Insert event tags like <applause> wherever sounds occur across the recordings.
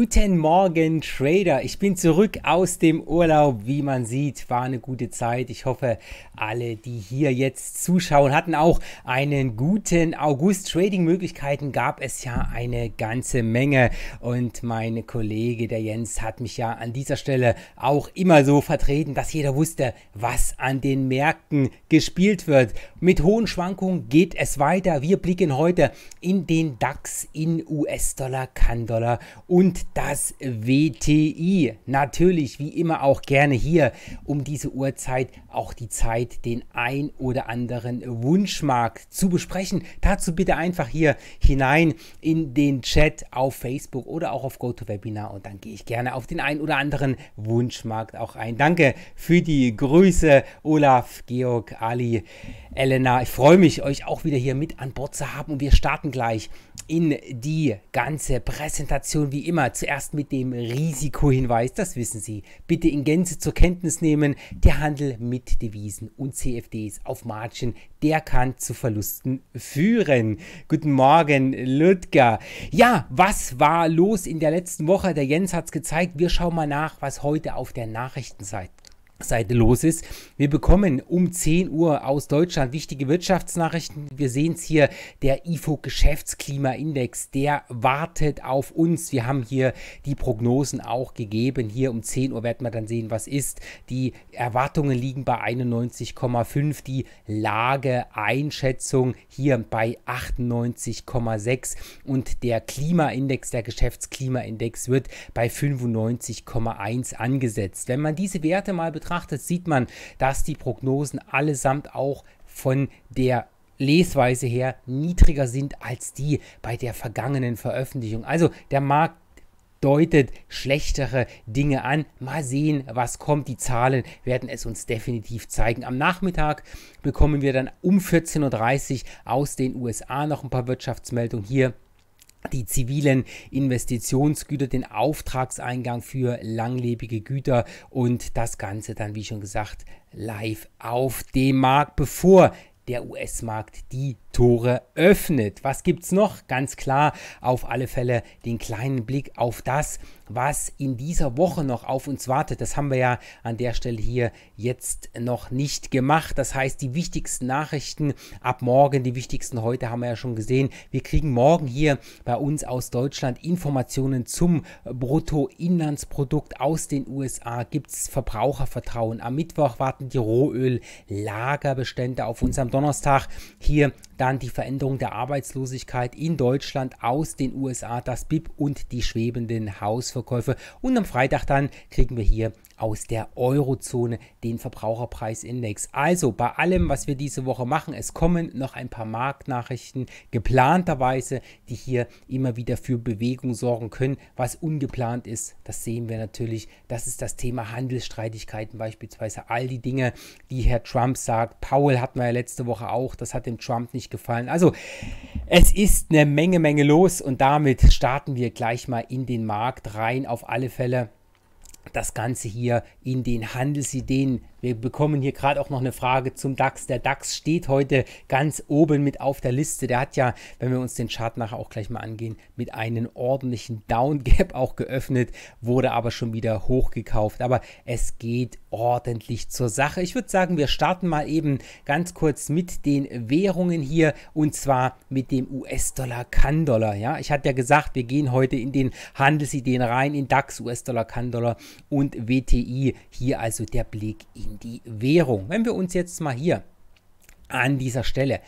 Guten Morgen, Trader. Ich bin zurück aus dem Urlaub. Wie man sieht, war eine gute Zeit. Ich hoffe, alle, die hier jetzt zuschauen, hatten auch einen guten August. Trading-Möglichkeiten gab es ja eine ganze Menge. Und mein Kollege, der Jens, hat mich ja an dieser Stelle auch immer so vertreten, dass jeder wusste, was an den Märkten gespielt wird. Mit hohen Schwankungen geht es weiter. Wir blicken heute in den DAX in US-Dollar, Kann-Dollar und das WTI. Natürlich, wie immer, auch gerne hier um diese Uhrzeit auch die Zeit, den ein oder anderen Wunschmarkt zu besprechen. Dazu bitte einfach hier hinein in den Chat auf Facebook oder auch auf GoToWebinar und dann gehe ich gerne auf den ein oder anderen Wunschmarkt auch ein. Danke für die Grüße, Olaf, Georg, Ali, Elena. Ich freue mich, euch auch wieder hier mit an Bord zu haben und wir starten gleich in die ganze Präsentation wie immer. Zuerst mit dem Risikohinweis, das wissen Sie. Bitte in Gänze zur Kenntnis nehmen, der Handel mit Devisen und CFDs auf Margin, der kann zu Verlusten führen. Guten Morgen, Ludger. Ja, was war los in der letzten Woche? Der Jens hat es gezeigt. Wir schauen mal nach, was heute auf der Nachrichtenseite Seite los ist. Wir bekommen um 10 Uhr aus Deutschland wichtige Wirtschaftsnachrichten. Wir sehen es hier, der IFO Geschäftsklimaindex, der wartet auf uns. Wir haben hier die Prognosen auch gegeben. Hier um 10 Uhr werden wir dann sehen, was ist. Die Erwartungen liegen bei 91,5, die Lageeinschätzung hier bei 98,6 und der Klimaindex, der Geschäftsklimaindex wird bei 95,1 angesetzt. Wenn man diese Werte mal betrachtet, betrachtet, sieht man, dass die Prognosen allesamt auch von der Lesweise her niedriger sind als die bei der vergangenen Veröffentlichung. Also der Markt deutet schlechtere Dinge an. Mal sehen, was kommt. Die Zahlen werden es uns definitiv zeigen. Am Nachmittag bekommen wir dann um 14.30 Uhr aus den USA noch ein paar Wirtschaftsmeldungen hier die zivilen Investitionsgüter, den Auftragseingang für langlebige Güter und das Ganze dann, wie schon gesagt, live auf dem Markt, bevor der US-Markt die Tore öffnet. Was gibt's noch? Ganz klar, auf alle Fälle den kleinen Blick auf das, was in dieser Woche noch auf uns wartet. Das haben wir ja an der Stelle hier jetzt noch nicht gemacht. Das heißt, die wichtigsten Nachrichten ab morgen, die wichtigsten heute haben wir ja schon gesehen. Wir kriegen morgen hier bei uns aus Deutschland Informationen zum Bruttoinlandsprodukt aus den USA. Gibt es Verbrauchervertrauen? Am Mittwoch warten die Rohöllagerbestände auf uns am Donnerstag hier dann die Veränderung der Arbeitslosigkeit in Deutschland aus den USA, das BIP und die schwebenden Hausverkäufe. Und am Freitag dann kriegen wir hier aus der Eurozone den Verbraucherpreisindex. Also bei allem, was wir diese Woche machen, es kommen noch ein paar Marktnachrichten geplanterweise, die hier immer wieder für Bewegung sorgen können. Was ungeplant ist, das sehen wir natürlich. Das ist das Thema Handelsstreitigkeiten beispielsweise. All die Dinge, die Herr Trump sagt. Powell hatten wir ja letzte Woche auch. Das hat dem Trump nicht nicht gefallen. Also es ist eine Menge, Menge los und damit starten wir gleich mal in den Markt rein. Auf alle Fälle das Ganze hier in den Handelsideen wir bekommen hier gerade auch noch eine Frage zum DAX. Der DAX steht heute ganz oben mit auf der Liste. Der hat ja, wenn wir uns den Chart nachher auch gleich mal angehen, mit einem ordentlichen Down Gap auch geöffnet, wurde aber schon wieder hochgekauft. Aber es geht ordentlich zur Sache. Ich würde sagen, wir starten mal eben ganz kurz mit den Währungen hier und zwar mit dem US-Dollar, Kann-Dollar. Ja, ich hatte ja gesagt, wir gehen heute in den Handelsideen rein, in DAX, US-Dollar, Kann-Dollar und WTI. Hier also der Blick in gegen die Währung. Wenn wir uns jetzt mal hier an dieser Stelle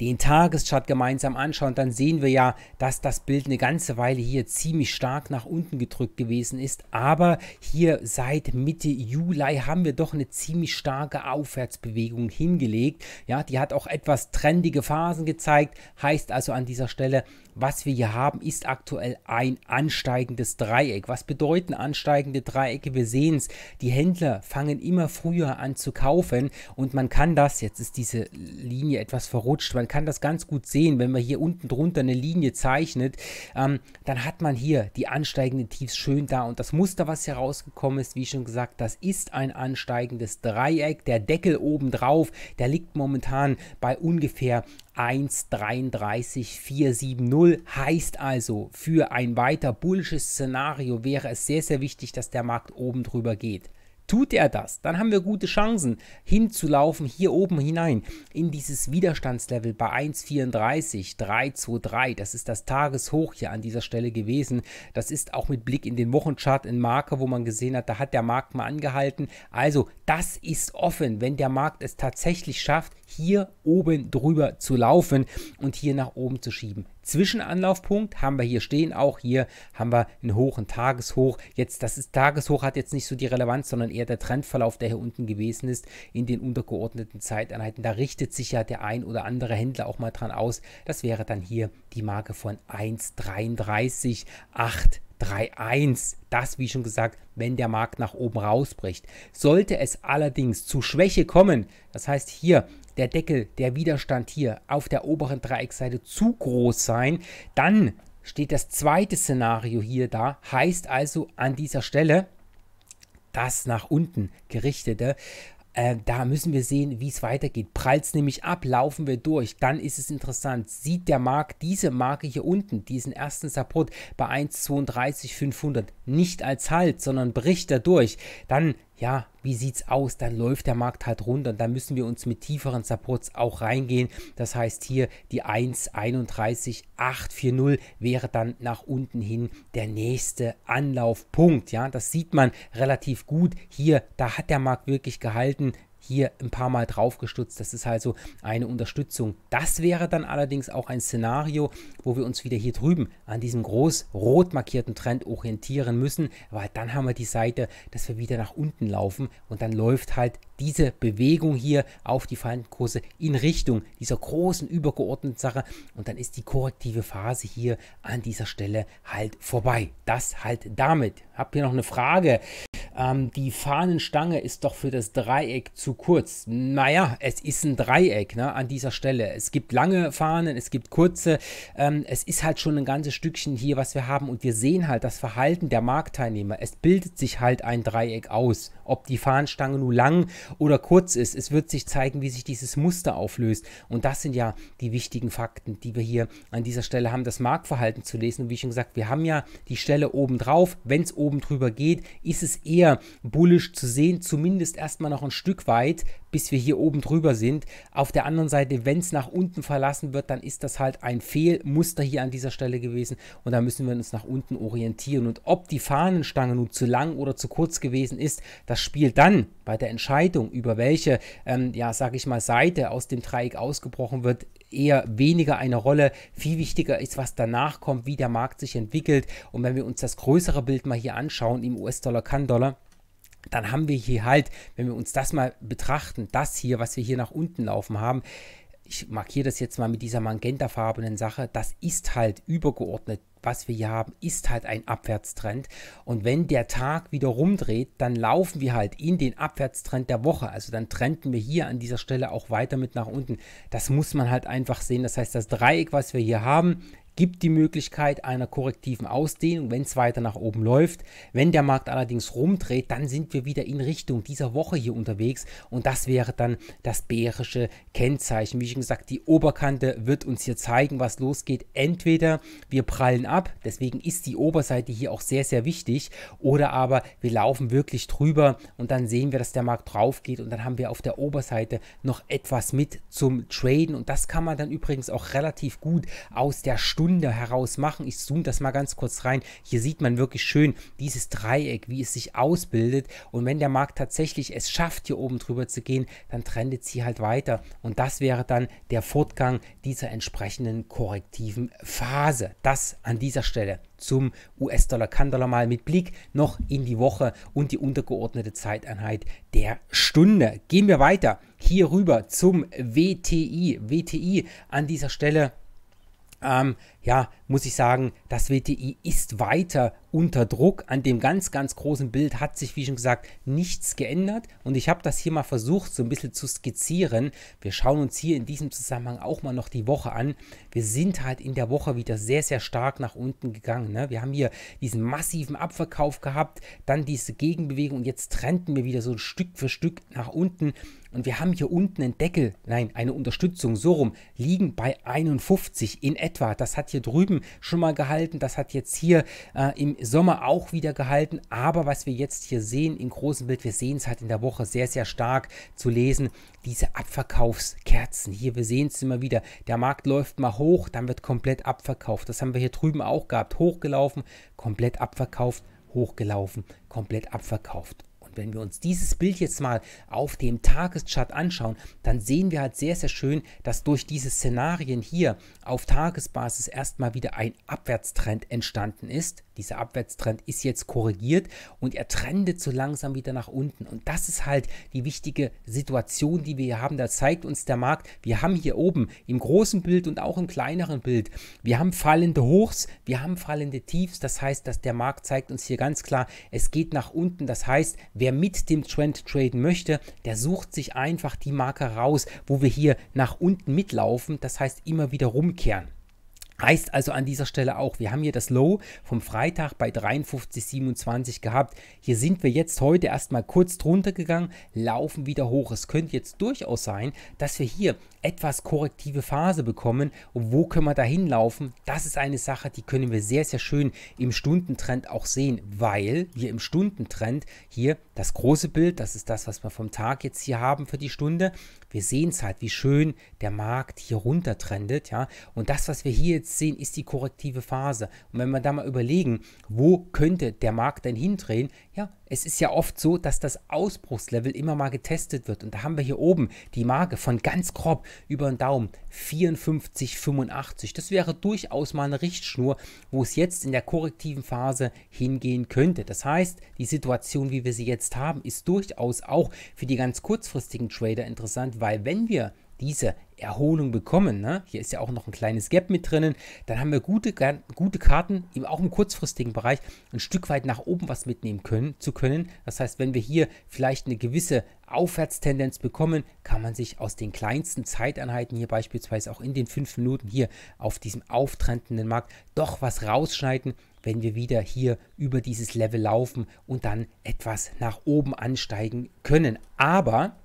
den Tageschart gemeinsam anschauen, dann sehen wir ja, dass das Bild eine ganze Weile hier ziemlich stark nach unten gedrückt gewesen ist. Aber hier seit Mitte Juli haben wir doch eine ziemlich starke Aufwärtsbewegung hingelegt. Ja, die hat auch etwas trendige Phasen gezeigt. Heißt also an dieser Stelle, was wir hier haben, ist aktuell ein ansteigendes Dreieck. Was bedeuten ansteigende Dreiecke? Wir sehen es, die Händler fangen immer früher an zu kaufen und man kann das, jetzt ist diese Linie etwas verrutscht, man kann das ganz gut sehen, wenn man hier unten drunter eine Linie zeichnet, ähm, dann hat man hier die ansteigenden Tiefs schön da und das Muster, was hier rausgekommen ist, wie schon gesagt, das ist ein ansteigendes Dreieck. Der Deckel oben drauf, der liegt momentan bei ungefähr 1,33470 heißt also, für ein weiter bullisches Szenario wäre es sehr, sehr wichtig, dass der Markt oben drüber geht. Tut er das, dann haben wir gute Chancen, hinzulaufen hier oben hinein in dieses Widerstandslevel bei 1,34, 323. Das ist das Tageshoch hier an dieser Stelle gewesen. Das ist auch mit Blick in den Wochenchart in Marke, wo man gesehen hat, da hat der Markt mal angehalten. Also, das ist offen, wenn der Markt es tatsächlich schafft, hier oben drüber zu laufen und hier nach oben zu schieben. Zwischenanlaufpunkt haben wir hier stehen. Auch hier haben wir einen hohen Tageshoch. Jetzt, das ist, Tageshoch hat jetzt nicht so die Relevanz, sondern eher der Trendverlauf, der hier unten gewesen ist in den untergeordneten Zeiteinheiten. Da richtet sich ja der ein oder andere Händler auch mal dran aus. Das wäre dann hier die Marke von 1,33,8. 3,1. Das, wie schon gesagt, wenn der Markt nach oben rausbricht. Sollte es allerdings zu Schwäche kommen, das heißt hier der Deckel, der Widerstand hier auf der oberen Dreiecksseite zu groß sein, dann steht das zweite Szenario hier da. Heißt also an dieser Stelle das nach unten gerichtete äh, da müssen wir sehen, wie es weitergeht. Prallt es nämlich ab, laufen wir durch, dann ist es interessant. Sieht der Markt diese Marke hier unten, diesen ersten Support bei 1,32,500 nicht als Halt, sondern bricht er durch, dann ja, wie sieht's aus, dann läuft der Markt halt runter und dann müssen wir uns mit tieferen Supports auch reingehen. Das heißt hier die 1,31840 wäre dann nach unten hin der nächste Anlaufpunkt. Ja, das sieht man relativ gut hier. Da hat der Markt wirklich gehalten hier ein paar Mal draufgestutzt. Das ist also eine Unterstützung. Das wäre dann allerdings auch ein Szenario, wo wir uns wieder hier drüben an diesem groß rot markierten Trend orientieren müssen, weil dann haben wir die Seite, dass wir wieder nach unten laufen und dann läuft halt diese Bewegung hier auf die Fallenkurse in Richtung dieser großen übergeordneten Sache und dann ist die korrektive Phase hier an dieser Stelle halt vorbei. Das halt damit. Habt ihr noch eine Frage ähm, die Fahnenstange ist doch für das Dreieck zu kurz. Naja, es ist ein Dreieck ne, an dieser Stelle. Es gibt lange Fahnen, es gibt kurze. Ähm, es ist halt schon ein ganzes Stückchen hier, was wir haben. Und wir sehen halt das Verhalten der Marktteilnehmer. Es bildet sich halt ein Dreieck aus. Ob die Fahnenstange nun lang oder kurz ist, es wird sich zeigen, wie sich dieses Muster auflöst. Und das sind ja die wichtigen Fakten, die wir hier an dieser Stelle haben, das Marktverhalten zu lesen. Und wie schon gesagt, wir haben ja die Stelle oben drauf. Wenn es oben drüber geht, ist es eher weniger bullisch zu sehen, zumindest erstmal noch ein Stück weit, bis wir hier oben drüber sind. Auf der anderen Seite, wenn es nach unten verlassen wird, dann ist das halt ein Fehlmuster hier an dieser Stelle gewesen und da müssen wir uns nach unten orientieren. Und ob die Fahnenstange nun zu lang oder zu kurz gewesen ist, das spielt dann bei der Entscheidung, über welche, ähm, ja, sag ich mal, Seite aus dem Dreieck ausgebrochen wird, eher weniger eine Rolle. Viel wichtiger ist, was danach kommt, wie der Markt sich entwickelt. Und wenn wir uns das größere Bild mal hier anschauen im US-Dollar-Kann-Dollar, dollar kann dollar dann haben wir hier halt, wenn wir uns das mal betrachten, das hier, was wir hier nach unten laufen haben, ich markiere das jetzt mal mit dieser magentafarbenen Sache, das ist halt übergeordnet, was wir hier haben, ist halt ein Abwärtstrend. Und wenn der Tag wieder rumdreht, dann laufen wir halt in den Abwärtstrend der Woche. Also dann trennten wir hier an dieser Stelle auch weiter mit nach unten. Das muss man halt einfach sehen. Das heißt, das Dreieck, was wir hier haben, gibt die Möglichkeit einer korrektiven Ausdehnung, wenn es weiter nach oben läuft. Wenn der Markt allerdings rumdreht, dann sind wir wieder in Richtung dieser Woche hier unterwegs und das wäre dann das bärische Kennzeichen. Wie schon gesagt, die Oberkante wird uns hier zeigen, was losgeht. Entweder wir prallen ab, deswegen ist die Oberseite hier auch sehr, sehr wichtig, oder aber wir laufen wirklich drüber und dann sehen wir, dass der Markt drauf geht und dann haben wir auf der Oberseite noch etwas mit zum Traden und das kann man dann übrigens auch relativ gut aus der Stunde Stunde heraus machen. Ich zoome das mal ganz kurz rein. Hier sieht man wirklich schön dieses Dreieck, wie es sich ausbildet. Und wenn der Markt tatsächlich es schafft, hier oben drüber zu gehen, dann trendet sie halt weiter. Und das wäre dann der Fortgang dieser entsprechenden korrektiven Phase. Das an dieser Stelle zum US-Dollar, kann mal mit Blick noch in die Woche und die untergeordnete Zeiteinheit der Stunde. Gehen wir weiter hier rüber zum WTI. WTI an dieser Stelle Um, ja, muss ich sagen, das WTI ist weiter unter Druck. An dem ganz, ganz großen Bild hat sich, wie schon gesagt, nichts geändert. Und ich habe das hier mal versucht, so ein bisschen zu skizzieren. Wir schauen uns hier in diesem Zusammenhang auch mal noch die Woche an. Wir sind halt in der Woche wieder sehr, sehr stark nach unten gegangen. Ne? Wir haben hier diesen massiven Abverkauf gehabt, dann diese Gegenbewegung und jetzt trennten wir wieder so Stück für Stück nach unten. Und wir haben hier unten einen Deckel, nein, eine Unterstützung, so rum, liegen bei 51 in etwa. Das hat hier drüben schon mal gehalten, das hat jetzt hier äh, im Sommer auch wieder gehalten. Aber was wir jetzt hier sehen im großen Bild, wir sehen es halt in der Woche sehr, sehr stark zu lesen, diese Abverkaufskerzen. Hier, wir sehen es immer wieder, der Markt läuft mal hoch, dann wird komplett abverkauft. Das haben wir hier drüben auch gehabt, hochgelaufen, komplett abverkauft, hochgelaufen, komplett abverkauft. Und wenn wir uns dieses Bild jetzt mal auf dem Tageschart anschauen, dann sehen wir halt sehr, sehr schön, dass durch diese Szenarien hier auf Tagesbasis erstmal wieder ein Abwärtstrend entstanden ist. Dieser Abwärtstrend ist jetzt korrigiert und er trendet so langsam wieder nach unten. Und das ist halt die wichtige Situation, die wir hier haben. Da zeigt uns der Markt, wir haben hier oben im großen Bild und auch im kleineren Bild, wir haben fallende Hochs, wir haben fallende Tiefs. Das heißt, dass der Markt zeigt uns hier ganz klar, es geht nach unten. Das heißt, Wer mit dem Trend traden möchte, der sucht sich einfach die Marke raus, wo wir hier nach unten mitlaufen, das heißt immer wieder rumkehren. Heißt also an dieser Stelle auch, wir haben hier das Low vom Freitag bei 53,27 gehabt. Hier sind wir jetzt heute erstmal kurz drunter gegangen, laufen wieder hoch. Es könnte jetzt durchaus sein, dass wir hier etwas korrektive Phase bekommen und wo können wir da hinlaufen? Das ist eine Sache, die können wir sehr, sehr schön im Stundentrend auch sehen, weil wir im Stundentrend hier das große Bild, das ist das, was wir vom Tag jetzt hier haben für die Stunde, wir sehen es halt, wie schön der Markt hier runter trendet, ja, und das, was wir hier jetzt sehen, ist die korrektive Phase. Und wenn wir da mal überlegen, wo könnte der Markt denn hindrehen, ja, es ist ja oft so, dass das Ausbruchslevel immer mal getestet wird. Und da haben wir hier oben die Marke von ganz grob über den Daumen 54,85. Das wäre durchaus mal eine Richtschnur, wo es jetzt in der korrektiven Phase hingehen könnte. Das heißt, die Situation, wie wir sie jetzt haben, ist durchaus auch für die ganz kurzfristigen Trader interessant, weil wenn wir diese Erholung bekommen. Ne? Hier ist ja auch noch ein kleines Gap mit drinnen. Dann haben wir gute, gute Karten, eben auch im kurzfristigen Bereich, ein Stück weit nach oben was mitnehmen können, zu können. Das heißt, wenn wir hier vielleicht eine gewisse Aufwärtstendenz bekommen, kann man sich aus den kleinsten Zeiteinheiten hier beispielsweise auch in den fünf Minuten hier auf diesem auftrendenden Markt doch was rausschneiden, wenn wir wieder hier über dieses Level laufen und dann etwas nach oben ansteigen können. Aber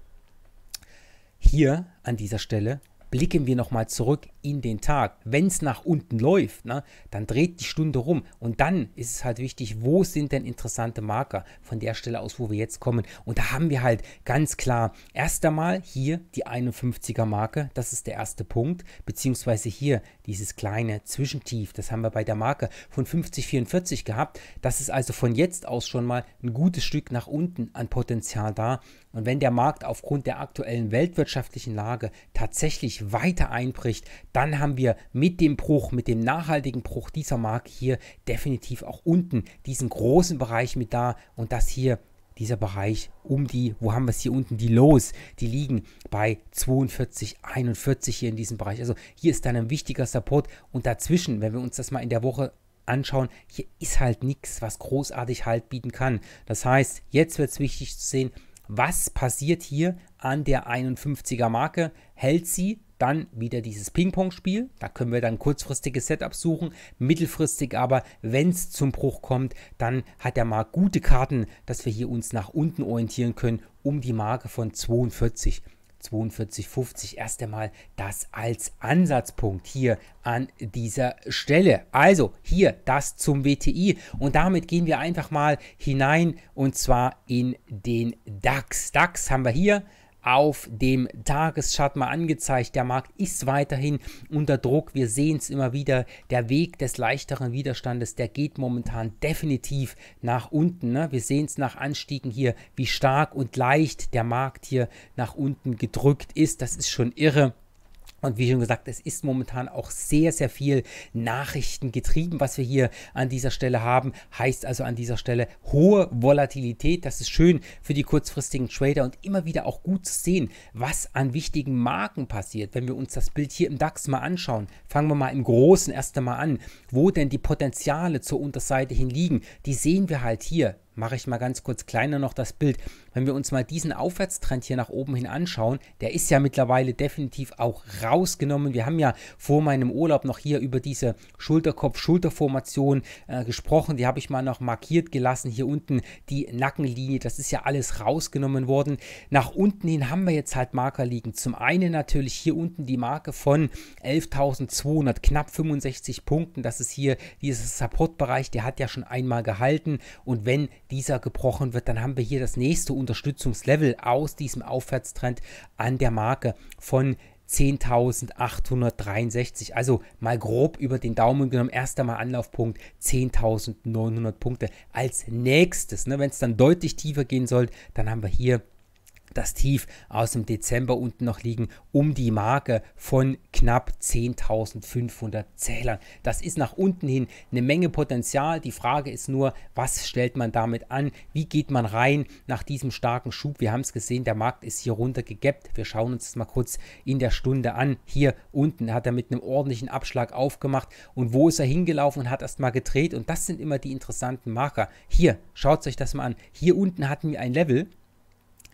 hier an dieser Stelle blicken wir nochmal zurück in den Tag. Wenn es nach unten läuft, ne, dann dreht die Stunde rum. Und dann ist es halt wichtig, wo sind denn interessante Marker von der Stelle aus, wo wir jetzt kommen. Und da haben wir halt ganz klar erst einmal hier die 51er Marke. Das ist der erste Punkt. Beziehungsweise hier dieses kleine Zwischentief. Das haben wir bei der Marke von 5044 gehabt. Das ist also von jetzt aus schon mal ein gutes Stück nach unten an Potenzial da. Und wenn der Markt aufgrund der aktuellen weltwirtschaftlichen Lage tatsächlich weiter einbricht, dann haben wir mit dem Bruch, mit dem nachhaltigen Bruch dieser Marke hier definitiv auch unten diesen großen Bereich mit da und das hier dieser Bereich um die, wo haben wir es hier unten, die Lows, die liegen bei 42, 41 hier in diesem Bereich. Also hier ist dann ein wichtiger Support und dazwischen, wenn wir uns das mal in der Woche anschauen, hier ist halt nichts, was großartig Halt bieten kann. Das heißt, jetzt wird es wichtig zu sehen, was passiert hier an der 51er Marke? Hält sie dann wieder dieses Ping-Pong-Spiel. Da können wir dann kurzfristige Setups suchen. Mittelfristig aber, wenn es zum Bruch kommt, dann hat der Markt gute Karten, dass wir hier uns nach unten orientieren können, um die Marke von 42. 42,50 erst einmal das als Ansatzpunkt hier an dieser Stelle. Also hier das zum WTI und damit gehen wir einfach mal hinein und zwar in den DAX. DAX haben wir hier auf dem Tageschart mal angezeigt. Der Markt ist weiterhin unter Druck. Wir sehen es immer wieder. Der Weg des leichteren Widerstandes, der geht momentan definitiv nach unten. Ne? Wir sehen es nach Anstiegen hier, wie stark und leicht der Markt hier nach unten gedrückt ist. Das ist schon irre. Und wie schon gesagt, es ist momentan auch sehr, sehr viel Nachrichten getrieben, was wir hier an dieser Stelle haben. Heißt also an dieser Stelle hohe Volatilität. Das ist schön für die kurzfristigen Trader und immer wieder auch gut zu sehen, was an wichtigen Marken passiert. Wenn wir uns das Bild hier im DAX mal anschauen, fangen wir mal im Großen erst einmal an, wo denn die Potenziale zur Unterseite hin liegen. Die sehen wir halt hier mache ich mal ganz kurz kleiner noch das Bild. Wenn wir uns mal diesen Aufwärtstrend hier nach oben hin anschauen, der ist ja mittlerweile definitiv auch rausgenommen. Wir haben ja vor meinem Urlaub noch hier über diese Schulterkopf-Schulterformation äh, gesprochen. Die habe ich mal noch markiert gelassen. Hier unten die Nackenlinie, das ist ja alles rausgenommen worden. Nach unten hin haben wir jetzt halt Marker liegen. Zum einen natürlich hier unten die Marke von 11.200, knapp 65 Punkten. Das ist hier dieses Supportbereich, der hat ja schon einmal gehalten. Und wenn dieser gebrochen wird, dann haben wir hier das nächste Unterstützungslevel aus diesem Aufwärtstrend an der Marke von 10.863. Also mal grob über den Daumen genommen, erster Mal Anlaufpunkt 10.900 Punkte. Als nächstes, ne, wenn es dann deutlich tiefer gehen soll, dann haben wir hier das Tief aus dem Dezember unten noch liegen, um die Marke von knapp 10.500 Zählern. Das ist nach unten hin eine Menge Potenzial. Die Frage ist nur, was stellt man damit an? Wie geht man rein nach diesem starken Schub? Wir haben es gesehen, der Markt ist hier runter gegappt. Wir schauen uns das mal kurz in der Stunde an. Hier unten hat er mit einem ordentlichen Abschlag aufgemacht und wo ist er hingelaufen und hat erst mal gedreht und das sind immer die interessanten Marker. Hier, schaut euch das mal an. Hier unten hatten wir ein Level,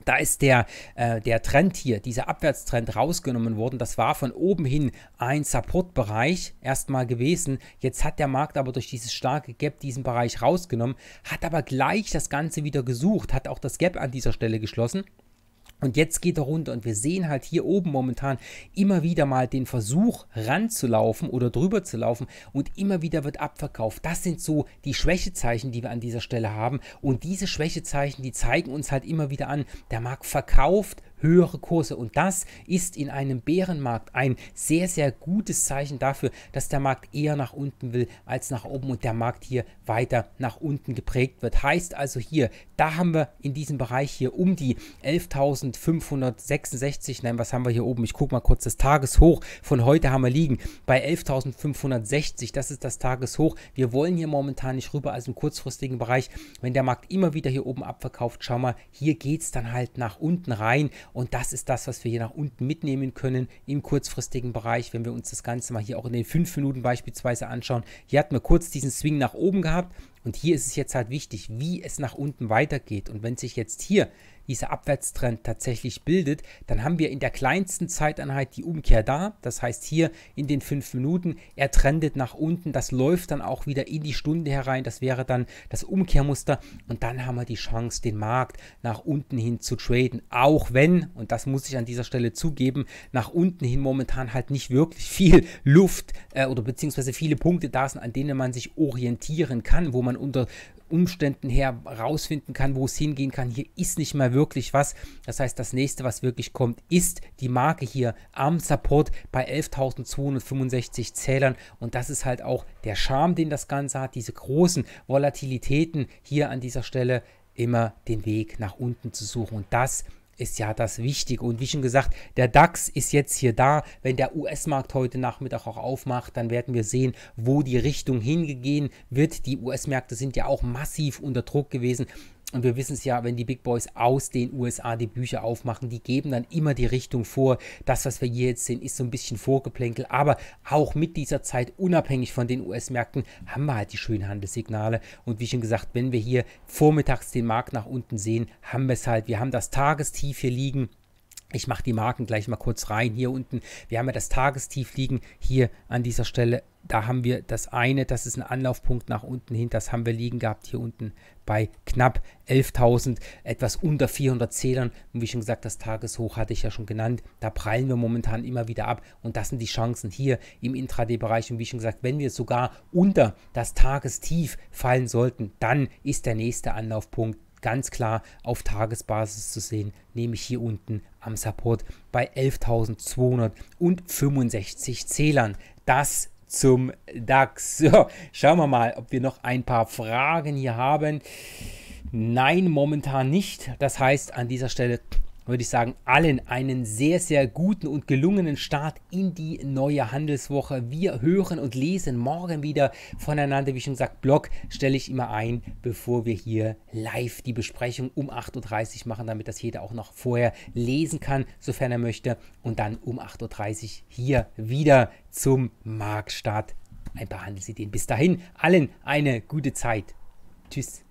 da ist der, äh, der Trend hier, dieser Abwärtstrend rausgenommen worden. Das war von oben hin ein Supportbereich erstmal gewesen. Jetzt hat der Markt aber durch dieses starke Gap diesen Bereich rausgenommen, hat aber gleich das Ganze wieder gesucht, hat auch das Gap an dieser Stelle geschlossen. Und jetzt geht er runter und wir sehen halt hier oben momentan immer wieder mal den Versuch ranzulaufen oder drüber zu laufen und immer wieder wird abverkauft. Das sind so die Schwächezeichen, die wir an dieser Stelle haben und diese Schwächezeichen, die zeigen uns halt immer wieder an, der Markt verkauft höhere Kurse. Und das ist in einem Bärenmarkt ein sehr, sehr gutes Zeichen dafür, dass der Markt eher nach unten will als nach oben und der Markt hier weiter nach unten geprägt wird. Heißt also hier, da haben wir in diesem Bereich hier um die 11.566, nein, was haben wir hier oben? Ich gucke mal kurz das Tageshoch von heute haben wir liegen bei 11.560. Das ist das Tageshoch. Wir wollen hier momentan nicht rüber, also im kurzfristigen Bereich. Wenn der Markt immer wieder hier oben abverkauft, schau mal, hier geht es dann halt nach unten rein und das ist das, was wir hier nach unten mitnehmen können im kurzfristigen Bereich, wenn wir uns das Ganze mal hier auch in den 5 Minuten beispielsweise anschauen. Hier hatten wir kurz diesen Swing nach oben gehabt und hier ist es jetzt halt wichtig, wie es nach unten weitergeht. Und wenn sich jetzt hier dieser Abwärtstrend tatsächlich bildet, dann haben wir in der kleinsten Zeiteinheit die Umkehr da. Das heißt hier in den fünf Minuten, er trendet nach unten, das läuft dann auch wieder in die Stunde herein. Das wäre dann das Umkehrmuster und dann haben wir die Chance, den Markt nach unten hin zu traden. Auch wenn, und das muss ich an dieser Stelle zugeben, nach unten hin momentan halt nicht wirklich viel Luft äh, oder beziehungsweise viele Punkte da sind, an denen man sich orientieren kann, wo man unter Umständen her rausfinden kann, wo es hingehen kann. Hier ist nicht mehr wirklich was. Das heißt, das nächste, was wirklich kommt, ist die Marke hier am Support bei 11.265 Zählern. Und das ist halt auch der Charme, den das Ganze hat. Diese großen Volatilitäten hier an dieser Stelle immer den Weg nach unten zu suchen. Und das ist ist ja das Wichtige. Und wie schon gesagt, der DAX ist jetzt hier da. Wenn der US-Markt heute Nachmittag auch aufmacht, dann werden wir sehen, wo die Richtung hingehen wird. Die US-Märkte sind ja auch massiv unter Druck gewesen. Und wir wissen es ja, wenn die Big Boys aus den USA die Bücher aufmachen, die geben dann immer die Richtung vor. Das, was wir hier jetzt sehen, ist so ein bisschen Vorgeplänkel. Aber auch mit dieser Zeit, unabhängig von den US-Märkten, haben wir halt die schönen Handelssignale. Und wie schon gesagt, wenn wir hier vormittags den Markt nach unten sehen, haben wir es halt. Wir haben das Tagestief hier liegen ich mache die Marken gleich mal kurz rein. Hier unten, wir haben ja das Tagestief liegen. Hier an dieser Stelle, da haben wir das eine, das ist ein Anlaufpunkt nach unten hin. Das haben wir liegen gehabt hier unten bei knapp 11.000, etwas unter 400 Zählern. Und wie schon gesagt, das Tageshoch hatte ich ja schon genannt. Da prallen wir momentan immer wieder ab. Und das sind die Chancen hier im Intraday-Bereich. Und wie schon gesagt, wenn wir sogar unter das Tagestief fallen sollten, dann ist der nächste Anlaufpunkt ganz klar auf Tagesbasis zu sehen, nämlich hier unten am Support bei 11.265 Zählern. Das zum DAX. <laughs> So, schauen wir mal, ob wir noch ein paar Fragen hier haben. Nein, momentan nicht. Das heißt, an dieser Stelle würde ich sagen, allen einen sehr, sehr guten und gelungenen Start in die neue Handelswoche. Wir hören und lesen morgen wieder voneinander. Wie schon gesagt, Blog stelle ich immer ein, bevor wir hier live die Besprechung um 8.30 Uhr machen, damit das jeder auch noch vorher lesen kann, sofern er möchte. Und dann um 8.30 Uhr hier wieder zum Marktstart ein paar Handelsideen. Bis dahin, allen eine gute Zeit. Tschüss.